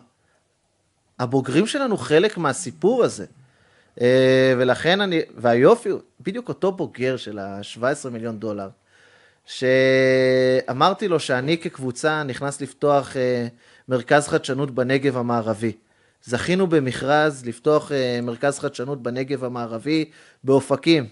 הבוגרים שלנו חלק מהסיפור הזה. אה, ולכן אני, והיופי הוא, בדיוק אותו בוגר של ה-17 מיליון דולר, שאמרתי לו שאני כקבוצה נכנס לפתוח אה, מרכז חדשנות בנגב המערבי. זכינו במכרז לפתוח אה, מרכז חדשנות בנגב המערבי באופקים.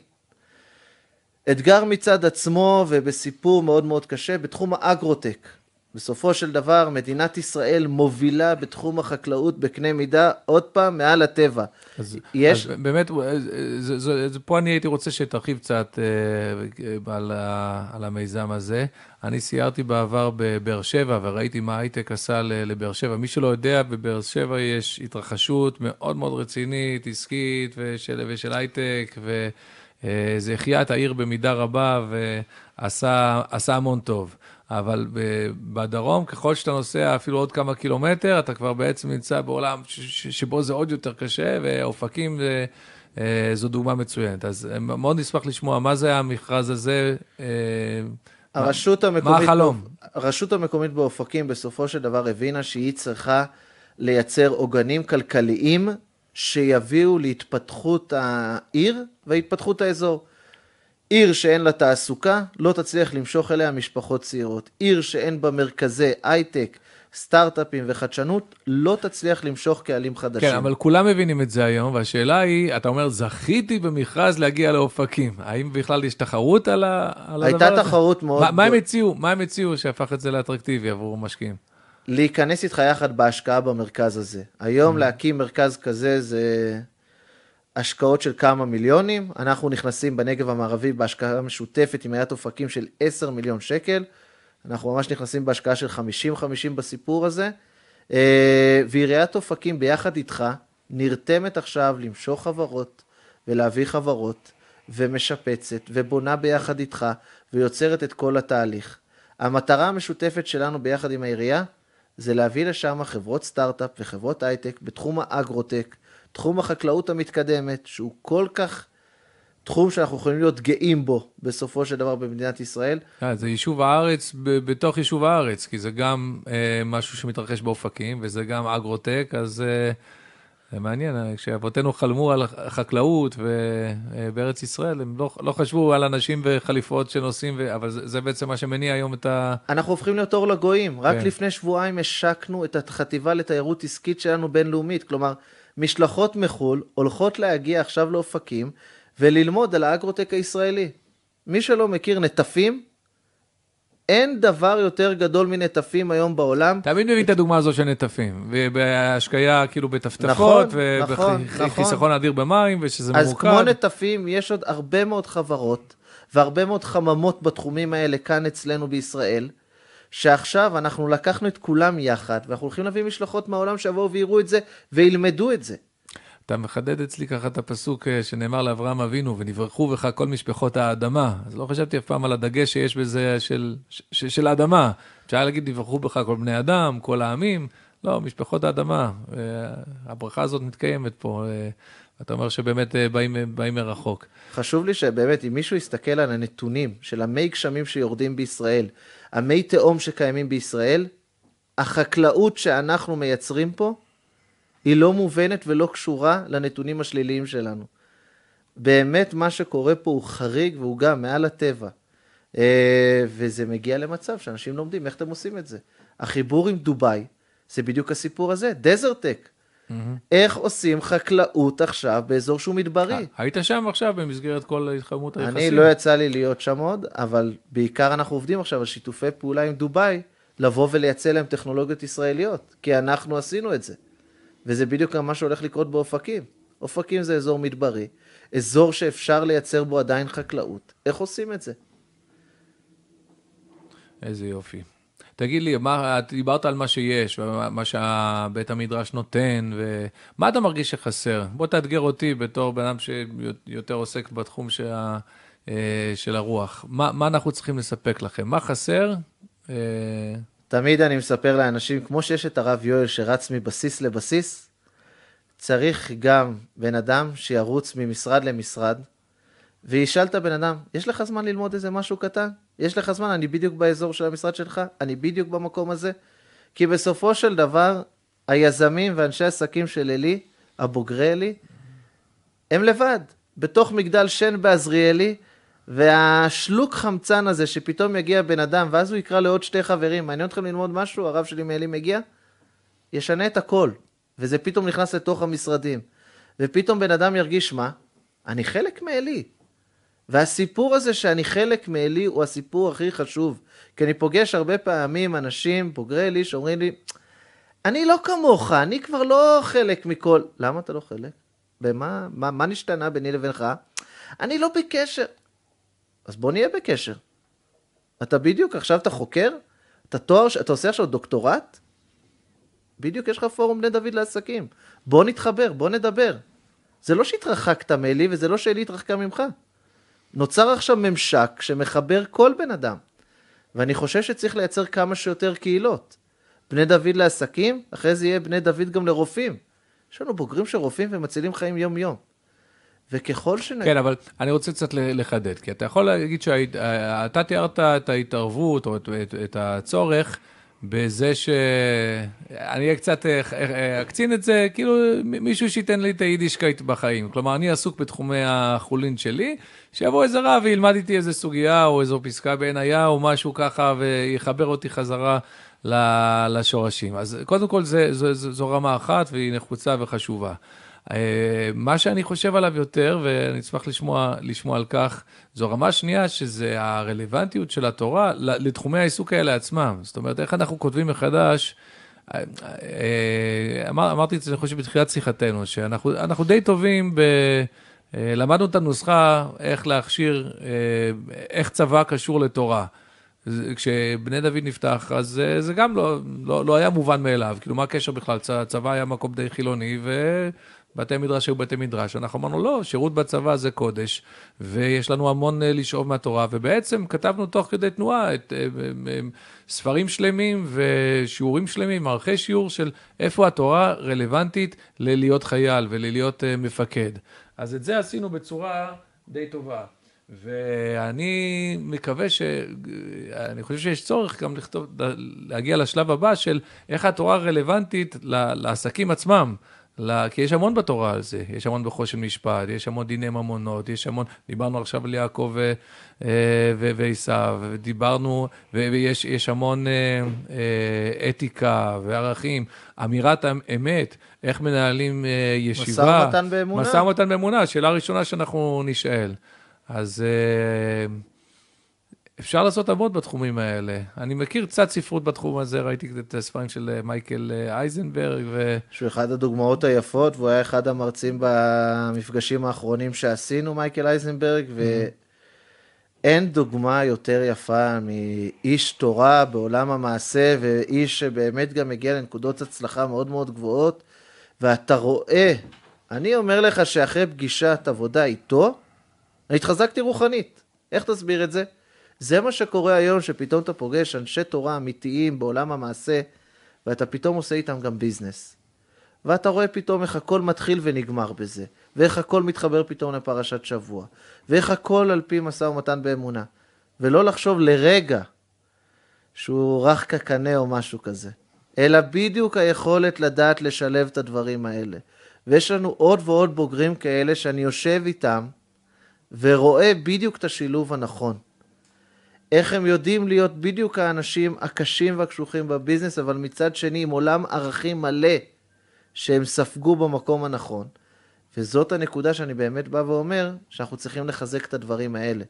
אתגר מצד עצמו ובסיפור מאוד מאוד קשה בתחום האגרוטק. בסופו של דבר מדינת ישראל מובילה בתחום החקלאות בקנה מידה, עוד פעם, מעל הטבע. אז, יש... אז באמת, אה, זה, זה, זה, זה, פה אני הייתי רוצה שתרחיב קצת אה, אה, על, ה, על המיזם הזה. אני סיירתי בעבר בבאר שבע וראיתי מה הייטק עשה לבאר שבע. מי שלא יודע, בבאר שבע יש התרחשות מאוד מאוד רצינית, עסקית ושל, ושל הייטק, וזה אה, החייה את העיר במידה רבה ועשה המון טוב. אבל בדרום, ככל שאתה נוסע אפילו עוד כמה קילומטר, אתה כבר בעצם נמצא בעולם שבו זה עוד יותר קשה, ואופקים זה... אה, זו דוגמה מצוינת. אז אה, מאוד נשמח לשמוע מה זה היה המכרז הזה. אה, הרשות מה, המקומית, מה החלום? הרשות המקומית באופקים בסופו של דבר הבינה שהיא צריכה לייצר עוגנים כלכליים שיביאו להתפתחות העיר והתפתחות האזור. עיר שאין לה תעסוקה לא תצליח למשוך אליה משפחות צעירות. עיר שאין בה מרכזי הייטק, סטארט-אפים וחדשנות לא תצליח למשוך קהלים חדשים. כן, אבל כולם מבינים את זה היום, והשאלה היא, אתה אומר, זכיתי במכרז להגיע לאופקים. האם בכלל יש תחרות על, ה... על הדבר הזה? הייתה תחרות מאוד... מה, מה הם הציעו? מה הם הציעו שהפך את זה לאטרקטיבי עבור משקיעים? להיכנס איתך יחד בהשקעה במרכז הזה. היום mm. להקים מרכז כזה זה השקעות של כמה מיליונים, אנחנו נכנסים בנגב המערבי בהשקעה משותפת עם עיריית אופקים של 10 מיליון שקל, אנחנו ממש נכנסים בהשקעה של 50-50 בסיפור הזה, אה, ועיריית אופקים ביחד איתך נרתמת עכשיו למשוך חברות ולהביא חברות ומשפצת ובונה ביחד איתך ויוצרת את כל התהליך. המטרה המשותפת שלנו ביחד עם העירייה זה להביא לשם חברות סטארט-אפ וחברות הייטק בתחום האגרוטק, תחום החקלאות המתקדמת, שהוא כל כך תחום שאנחנו יכולים להיות גאים בו בסופו של דבר במדינת ישראל. אה, זה יישוב הארץ בתוך יישוב הארץ, כי זה גם אה, משהו שמתרחש באופקים, וזה גם אגרוטק, אז אה, זה מעניין, אה, כשאבותינו חלמו על חקלאות אה, בארץ ישראל, הם לא, לא חשבו על אנשים וחליפות שנוסעים, ו... אבל זה, זה בעצם מה שמניע היום את ה... אנחנו הופכים להיות אור לגויים. כן. רק לפני שבועיים השקנו את החטיבה לתיירות עסקית שלנו בינלאומית, כלומר... משלחות מחו"ל הולכות להגיע עכשיו לאופקים וללמוד על האגרוטק הישראלי. מי שלא מכיר נטפים, אין דבר יותר גדול מנטפים היום בעולם. תמיד מביא את הדוגמה הזו של נטפים, בהשקיה כאילו בטפטפות, נכון, נכון, ובחיסכון נכון. אדיר במים, ושזה אז מורכב. אז כמו נטפים, יש עוד הרבה מאוד חברות והרבה מאוד חממות בתחומים האלה כאן אצלנו בישראל. שעכשיו אנחנו לקחנו את כולם יחד, ואנחנו הולכים להביא משלחות מהעולם שיבואו ויראו את זה וילמדו את זה. אתה מחדד אצלי ככה את הפסוק אה, שנאמר לאברהם אבינו, ונברכו בך כל משפחות האדמה. אז לא חשבתי אף פעם על הדגש שיש בזה של, של, של האדמה. אפשר להגיד, נברכו בך כל בני אדם, כל העמים. לא, משפחות האדמה, אה, הברכה הזאת מתקיימת פה. אה, אתה אומר שבאמת אה, באים, באים מרחוק. חשוב לי שבאמת, אם מישהו יסתכל על הנתונים של המי גשמים שיורדים בישראל, המי תהום שקיימים בישראל, החקלאות שאנחנו מייצרים פה, היא לא מובנת ולא קשורה לנתונים השליליים שלנו. באמת מה שקורה פה הוא חריג והוא גם מעל הטבע. וזה מגיע למצב שאנשים לומדים איך אתם עושים את זה. החיבור עם דובאי זה בדיוק הסיפור הזה, דזרטק. Mm-hmm. איך עושים חקלאות עכשיו באזור שהוא מדברי? היית שם עכשיו במסגרת כל התחממות היחסים? אני לא יצא לי להיות שם עוד, אבל בעיקר אנחנו עובדים עכשיו על שיתופי פעולה עם דובאי, לבוא ולייצא להם טכנולוגיות ישראליות, כי אנחנו עשינו את זה. וזה בדיוק גם מה שהולך לקרות באופקים. אופקים זה אזור מדברי, אזור שאפשר לייצר בו עדיין חקלאות. איך עושים את זה? איזה יופי. תגיד לי, מה, את דיברת על מה שיש, מה שבית המדרש נותן, ומה אתה מרגיש שחסר? בוא תאתגר אותי בתור בן אדם שיותר עוסק בתחום של, ה... אה, של הרוח. מה, מה אנחנו צריכים לספק לכם? מה חסר? אה, תמיד אני מספר לאנשים, כמו שיש את הרב יואל שרץ מבסיס לבסיס, צריך גם בן אדם שירוץ ממשרד למשרד, וישאל את הבן אדם, יש לך זמן ללמוד איזה משהו קטן? יש לך זמן, אני בדיוק באזור של המשרד שלך, אני בדיוק במקום הזה. כי בסופו של דבר, היזמים ואנשי העסקים של עלי, הבוגרי עלי, הם לבד, בתוך מגדל שן בעזריאלי, והשלוק חמצן הזה שפתאום יגיע בן אדם, ואז הוא יקרא לעוד שתי חברים, מעניין אתכם ללמוד משהו, הרב שלי מעלי מגיע, ישנה את הכל, וזה פתאום נכנס לתוך המשרדים. ופתאום בן אדם ירגיש מה? אני חלק מעלי. והסיפור הזה שאני חלק מאלי הוא הסיפור הכי חשוב. כי אני פוגש הרבה פעמים אנשים, בוגרי לי, שאומרים לי, אני לא כמוך, אני כבר לא חלק מכל... למה אתה לא חלק? במה מה, מה נשתנה ביני לבינך? אני לא בקשר. אז בוא נהיה בקשר. אתה בדיוק, עכשיו אתה חוקר? אתה תואר, אתה עושה עכשיו דוקטורט? בדיוק יש לך פורום בני דוד לעסקים. בוא נתחבר, בוא נדבר. זה לא שהתרחקת מאלי וזה לא שאלי התרחקה ממך. נוצר עכשיו ממשק שמחבר כל בן אדם. ואני חושב שצריך לייצר כמה שיותר קהילות. בני דוד לעסקים, אחרי זה יהיה בני דוד גם לרופאים. יש לנו בוגרים של רופאים ומצילים חיים יום-יום. וככל שנ... כן, אבל אני רוצה קצת לחדד, כי אתה יכול להגיד שאתה תיארת את ההתערבות או את, את, את הצורך בזה ש... אני אהיה קצת אה, אה, אה, אקצין את זה, כאילו מישהו שייתן לי את היידישקייט בחיים. כלומר, אני עסוק בתחומי החולין שלי, שיבוא איזה רב וילמד איתי איזה סוגיה או איזו פסקה בעינייה או משהו ככה, ויחבר אותי חזרה לשורשים. אז קודם כל, זה, זו, זו, זו רמה אחת והיא נחוצה וחשובה. אה, מה שאני חושב עליו יותר, ואני אשמח לשמוע, לשמוע על כך, זו רמה שנייה, שזה הרלוונטיות של התורה לתחומי העיסוק האלה עצמם. זאת אומרת, איך אנחנו כותבים מחדש, אה, אה, אמר, אמרתי את זה, אני חושב, בתחילת שיחתנו, שאנחנו די טובים ב... למדנו את הנוסחה איך להכשיר, איך צבא קשור לתורה. כשבני דוד נפתח, אז זה גם לא, לא, לא היה מובן מאליו. כאילו, מה הקשר בכלל? צבא היה מקום די חילוני, ו... בתי מדרש היו בתי מדרש. אנחנו אמרנו, לא, שירות בצבא זה קודש, ויש לנו המון אה, לשאוב מהתורה, ובעצם כתבנו תוך כדי תנועה את, אה, אה, ספרים שלמים ושיעורים שלמים, מערכי שיעור של איפה התורה רלוונטית ללהיות חייל וללהיות מפקד. אז את זה עשינו בצורה די טובה. ואני מקווה ש... אני חושב שיש צורך גם לכתוב, להגיע לשלב הבא של איך התורה רלוונטית לעסקים עצמם. לה, כי יש המון בתורה על זה, יש המון בחושן משפט, יש המון דיני ממונות, יש המון, דיברנו עכשיו על יעקב אה, ועשיו, ודיברנו, ויש המון אה, אה, אתיקה וערכים, אמירת האמת, איך מנהלים אה, ישיבה. משא ומתן באמונה. משא ומתן באמונה, שאלה ראשונה שאנחנו נשאל. אז... אה, אפשר לעשות עבוד בתחומים האלה. אני מכיר קצת ספרות בתחום הזה, ראיתי את הספרים של אה, מייקל אה, אייזנברג. ו... שהוא אחד הדוגמאות היפות, והוא היה אחד המרצים במפגשים האחרונים שעשינו, מייקל אייזנברג, ו... Mm-hmm. אין דוגמה יותר יפה מאיש תורה בעולם המעשה, ואיש שבאמת גם מגיע לנקודות הצלחה מאוד מאוד גבוהות, ואתה רואה, אני אומר לך שאחרי פגישת עבודה איתו, אני התחזקתי רוחנית. איך תסביר את זה? זה מה שקורה היום, שפתאום אתה פוגש אנשי תורה אמיתיים בעולם המעשה, ואתה פתאום עושה איתם גם ביזנס. ואתה רואה פתאום איך הכל מתחיל ונגמר בזה, ואיך הכל מתחבר פתאום לפרשת שבוע, ואיך הכל על פי משא ומתן באמונה. ולא לחשוב לרגע שהוא רך כקנה או משהו כזה, אלא בדיוק היכולת לדעת לשלב את הדברים האלה. ויש לנו עוד ועוד בוגרים כאלה שאני יושב איתם ורואה בדיוק את השילוב הנכון. איך הם יודעים להיות בדיוק האנשים הקשים והקשוחים בביזנס, אבל מצד שני עם עולם ערכים מלא שהם ספגו במקום הנכון. וזאת הנקודה שאני באמת בא ואומר, שאנחנו צריכים לחזק את הדברים האלה.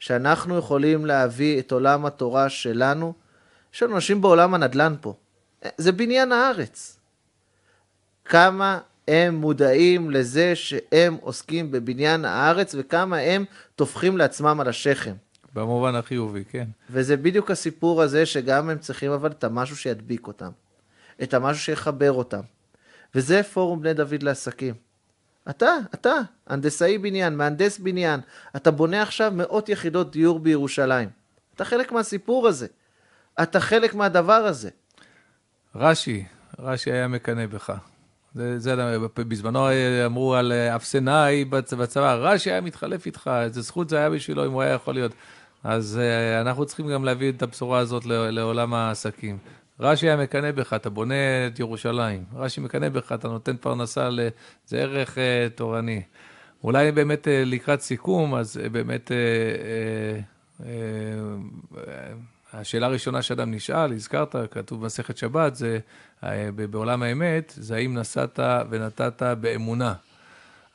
שאנחנו יכולים להביא את עולם התורה שלנו, יש לנו אנשים בעולם הנדל"ן פה. זה בניין הארץ. כמה הם מודעים לזה שהם עוסקים בבניין הארץ וכמה הם טופחים לעצמם על השכם. במובן החיובי, כן. וזה בדיוק הסיפור הזה שגם הם צריכים אבל את המשהו שידביק אותם. את המשהו שיחבר אותם. וזה פורום בני דוד לעסקים. אתה, אתה, הנדסאי בניין, מהנדס בניין, אתה בונה עכשיו מאות יחידות דיור בירושלים. אתה חלק מהסיפור הזה. אתה חלק מהדבר הזה. רש"י, רש"י היה מקנא בך. זה, זה בזמנו אמרו על אפסנאי בצבא, רש"י היה מתחלף איתך, איזה זכות זה היה בשבילו אם הוא היה יכול להיות. אז uh, אנחנו צריכים גם להביא את הבשורה הזאת לעולם העסקים. רש"י היה מקנא בך, אתה בונה את ירושלים. רש"י מקנא בך, אתה נותן פרנסה, ל... זה ערך uh, תורני. אולי באמת uh, לקראת סיכום, אז uh, באמת uh, uh, uh, השאלה הראשונה שאדם נשאל, הזכרת, כתוב במסכת שבת, זה בעולם האמת, זה האם נסעת ונתת באמונה.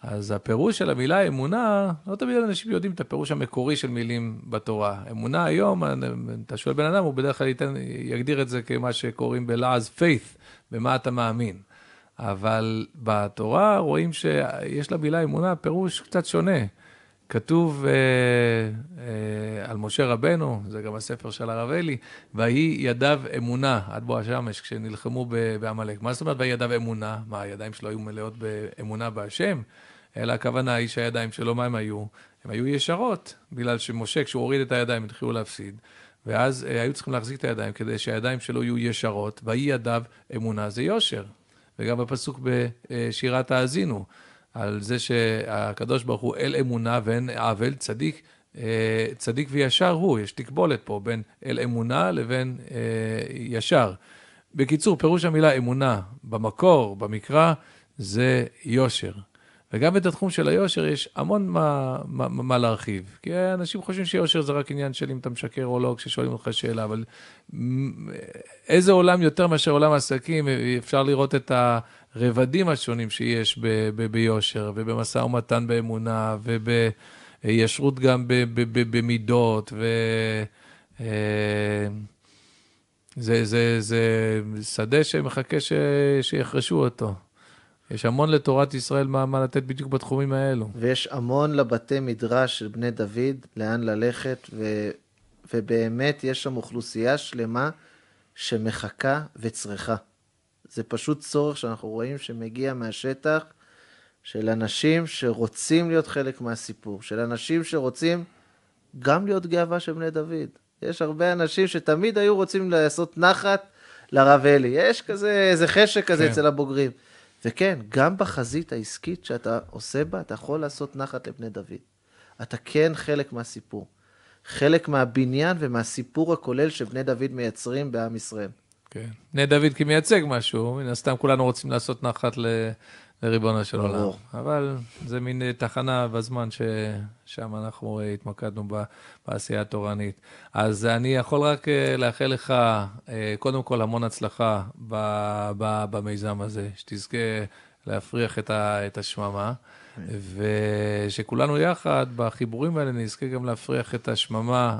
אז הפירוש של המילה אמונה, לא תמיד אנשים יודעים את הפירוש המקורי של מילים בתורה. אמונה היום, אתה שואל בן אדם, הוא בדרך כלל ייתן, יגדיר את זה כמה שקוראים בלעז faith, במה אתה מאמין. אבל בתורה רואים שיש למילה אמונה פירוש קצת שונה. כתוב אה, אה, על משה רבנו, זה גם הספר של הרב אלי, ויהי ידיו אמונה עד בוא השמש, כשנלחמו בעמלק. מה זאת אומרת ויהי ידיו אמונה? מה, הידיים שלו היו מלאות באמונה בהשם? אלא הכוונה היא שהידיים שלו, מה הם היו? הם היו ישרות, בגלל שמשה, כשהוא הוריד את הידיים, התחילו להפסיד. ואז אה, היו צריכים להחזיק את הידיים כדי שהידיים שלו יהיו ישרות, ויהי ידיו אמונה זה יושר. וגם הפסוק בשירת האזינו, על זה שהקדוש ברוך הוא אל אמונה ואין עוול, צדיק, אה, צדיק וישר הוא, יש תקבולת פה בין אל אמונה לבין אה, ישר. בקיצור, פירוש המילה אמונה במקור, במקרא, זה יושר. וגם את התחום של היושר יש המון מה, מה, מה להרחיב. כי אנשים חושבים שיושר זה רק עניין של אם אתה משקר או לא כששואלים אותך שאלה, אבל איזה עולם יותר מאשר עולם העסקים, אפשר לראות את הרבדים השונים שיש ב, ב, ביושר, ובמשא ומתן באמונה, ובישרות גם ב, ב, ב, במידות, ו... אה, זה, זה, זה שדה שמחכה ש... שיחרשו אותו. יש המון לתורת ישראל מה, מה לתת בדיוק בתחומים האלו. ויש המון לבתי מדרש של בני דוד, לאן ללכת, ו, ובאמת יש שם אוכלוסייה שלמה שמחכה וצריכה. זה פשוט צורך שאנחנו רואים שמגיע מהשטח, של אנשים שרוצים להיות חלק מהסיפור, של אנשים שרוצים גם להיות גאווה של בני דוד. יש הרבה אנשים שתמיד היו רוצים לעשות נחת לרב אלי. יש כזה, איזה חשק כזה כן. אצל הבוגרים. וכן, גם בחזית העסקית שאתה עושה בה, אתה יכול לעשות נחת לבני דוד. אתה כן חלק מהסיפור. חלק מהבניין ומהסיפור הכולל שבני דוד מייצרים בעם ישראל. כן. בני דוד כמייצג משהו, מן הסתם כולנו רוצים לעשות נחת ל... לריבונו של עולם. אבל זה מין אה, תחנה בזמן ששם אנחנו אה, התמקדנו בעשייה התורנית. אז אני יכול רק אה, לאחל לך, קודם כל, המון הצלחה במיזם הזה, שתזכה להפריח את השממה. ושכולנו יחד, בחיבורים האלה, נזכה גם להפריח את השממה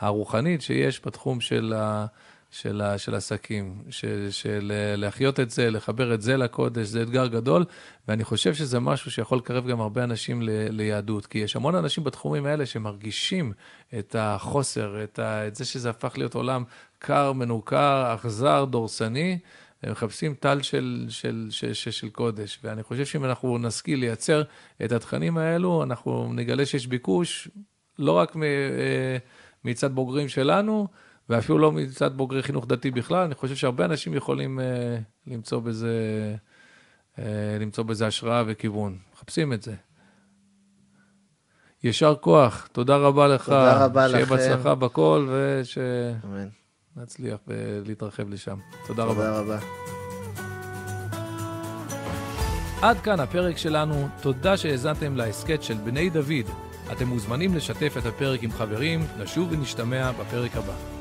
הרוחנית שיש בתחום של ה... של, ה, של עסקים, של, של אה, להחיות את זה, לחבר את זה לקודש, זה אתגר גדול, ואני חושב שזה משהו שיכול לקרב גם הרבה אנשים ל, ליהדות, כי יש המון אנשים בתחומים האלה שמרגישים את החוסר, את, ה, את זה שזה הפך להיות עולם קר, מנוכר, אכזר, דורסני. הם מחפשים טל של, של, של, של, של קודש, ואני חושב שאם אנחנו נשכיל לייצר את התכנים האלו, אנחנו נגלה שיש ביקוש לא רק מ, אה, מצד בוגרים שלנו, ואפילו לא מצד בוגרי חינוך דתי בכלל, אני חושב שהרבה אנשים יכולים אה, למצוא בזה אה, למצוא בזה השראה וכיוון. מחפשים את זה. יישר כוח, תודה רבה לך. תודה רבה שיהיה לכם. שיהיה בהצלחה בכל ושנצליח להתרחב לשם. תודה, תודה רבה. תודה רבה. עד כאן הפרק שלנו, תודה שהאזנתם להסכת של בני דוד. אתם מוזמנים לשתף את הפרק עם חברים, נשוב ונשתמע בפרק הבא.